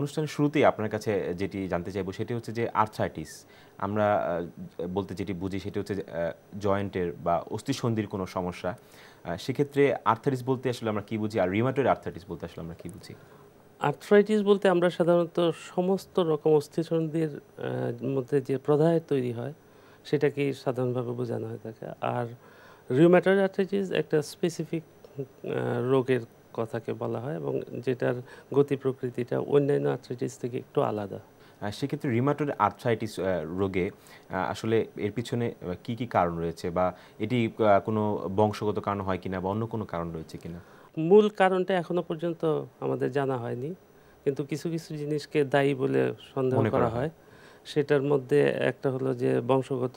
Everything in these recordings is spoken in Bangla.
অনুষ্ঠানের শুরুতেই আপনার কাছে যেটি জানতে চাইবো সেটি হচ্ছে যে আর্থ্রাইটিস আমরা বলতে যেটি বুঝি সেটি হচ্ছে জয়েন্টের বা অস্থিসন্ধির কোনো সমস্যা সেক্ষেত্রে আর্থারিস বলতে আসলে আমরা কি বুঝি আর রিমাটোয়েড আর্থ্রাইটিস বলতে আসলে আমরা কি বুঝি আর্থ্রাইটিস বলতে আমরা সাধারণত সমস্ত রকম অস্থিসন্ধির মধ্যে যে প্রধায় তৈরি হয় সেটাকেই সাধারণভাবে বোঝানো হয়ে থাকে আর রিউম্যাটার আর্থ্রাইটিস একটা স্পেসিফিক রোগের কথাকে বলা হয় এবং যেটার গতি প্রকৃতিটা অন্যান্য আর্থ্রাইটিস থেকে একটু আলাদা সেক্ষেত্রে রিমাটোড আর্থ্রাইটিস রোগে আসলে এর পিছনে কি কি কারণ রয়েছে বা এটি কোনো বংশগত কারণ হয় কিনা বা অন্য কোনো কারণ রয়েছে কিনা মূল কারণটা এখনো পর্যন্ত আমাদের জানা হয়নি কিন্তু কিছু কিছু জিনিসকে দায়ী বলে সন্দেহ করা হয় সেটার মধ্যে একটা হলো যে বংশগত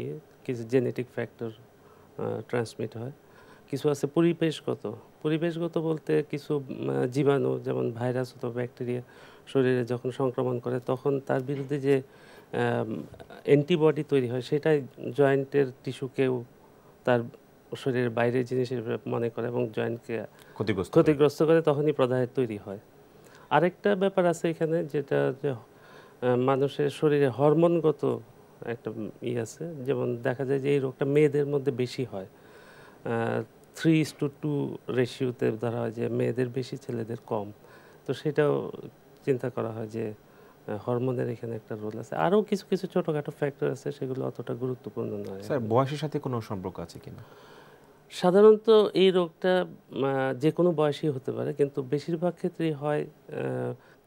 ইয়ে কিছু জেনেটিক ফ্যাক্টর ট্রান্সমিট হয় কিছু আছে পরিবেশগত পরিবেশগত বলতে কিছু জীবাণু যেমন ভাইরাস অথবা ব্যাকটেরিয়া শরীরে যখন সংক্রমণ করে তখন তার বিরুদ্ধে যে অ্যান্টিবডি তৈরি হয় সেটাই জয়েন্টের টিস্যুকেও তার শরীরের বাইরের জিনিস মনে করে এবং জয়েন্টকে ক্ষতিগ্রস্ত ক্ষতিগ্রস্ত করে তখনই প্রদাহের তৈরি হয় আরেকটা ব্যাপার আছে এখানে যেটা যে মানুষের শরীরে হরমোনগত একটা ই আছে যেমন দেখা যায় যে এই রোগটা মেয়েদের মধ্যে বেশি হয় থ্রি ইস টু টু রেশিওতে ধরা হয় যে মেয়েদের বেশি ছেলেদের কম তো সেটাও চিন্তা করা হয় যে হরমোনের এখানে একটা রোল আছে আরও কিছু কিছু ছোটোখাটো ফ্যাক্টর আছে সেগুলো অতটা গুরুত্বপূর্ণ নয় স্যার বয়সের সাথে কোনো সম্পর্ক আছে কিনা সাধারণত এই রোগটা যে কোনো বয়সেই হতে পারে কিন্তু বেশিরভাগ ক্ষেত্রেই হয়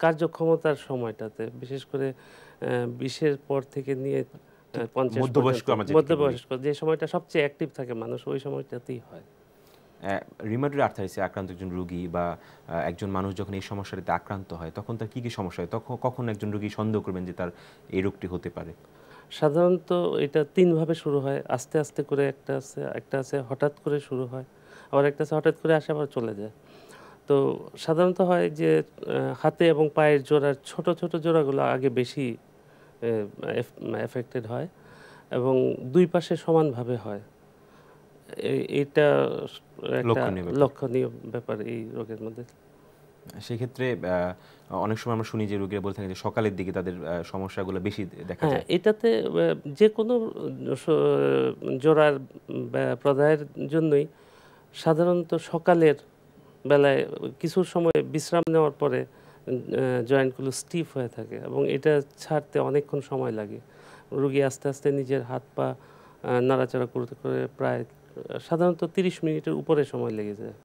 কার্যক্ষমতার সময়টাতে বিশেষ করে বিশের পর থেকে নিয়ে পঞ্চাশ মধ্যবয়স্ক যে সময়টা সবচেয়ে অ্যাক্টিভ থাকে মানুষ ওই সময়টাতেই হয় রিমাটোয়েড আর্থাইসে আক্রান্ত একজন রুগী বা একজন মানুষ যখন এই সমস্যাটিতে আক্রান্ত হয় তখন তার কী কী সমস্যা হয় তখন কখন একজন রুগী সন্দেহ করবেন যে তার এই রোগটি হতে পারে সাধারণত এটা তিনভাবে শুরু হয় আস্তে আস্তে করে একটা আছে একটা আছে হঠাৎ করে শুরু হয় আবার একটা আছে হঠাৎ করে আসে আবার চলে যায় তো সাধারণত হয় যে হাতে এবং পায়ের জোড়ার ছোট ছোট জোড়াগুলো আগে বেশি এফেক্টেড হয় এবং দুই পাশে সমানভাবে হয় এটা লক্ষণীয় ব্যাপার এই রোগের মধ্যে সেক্ষেত্রে অনেক সময় আমরা শুনি যে রোগীরা বলে থাকে যে সকালের দিকে তাদের সমস্যাগুলো বেশি দেখা হ্যাঁ, যায় এটাতে যে কোনো জোড়ার প্রদায়ের জন্যই সাধারণত সকালের বেলায় কিছু সময় বিশ্রাম নেওয়ার পরে জয়েন্টগুলো স্টিফ হয়ে থাকে এবং এটা ছাড়তে অনেকক্ষণ সময় লাগে রুগী আস্তে আস্তে নিজের হাত পা নাড়াচাড়া করতে করে প্রায় সাধারণত তিরিশ মিনিটের উপরে সময় লেগে যায়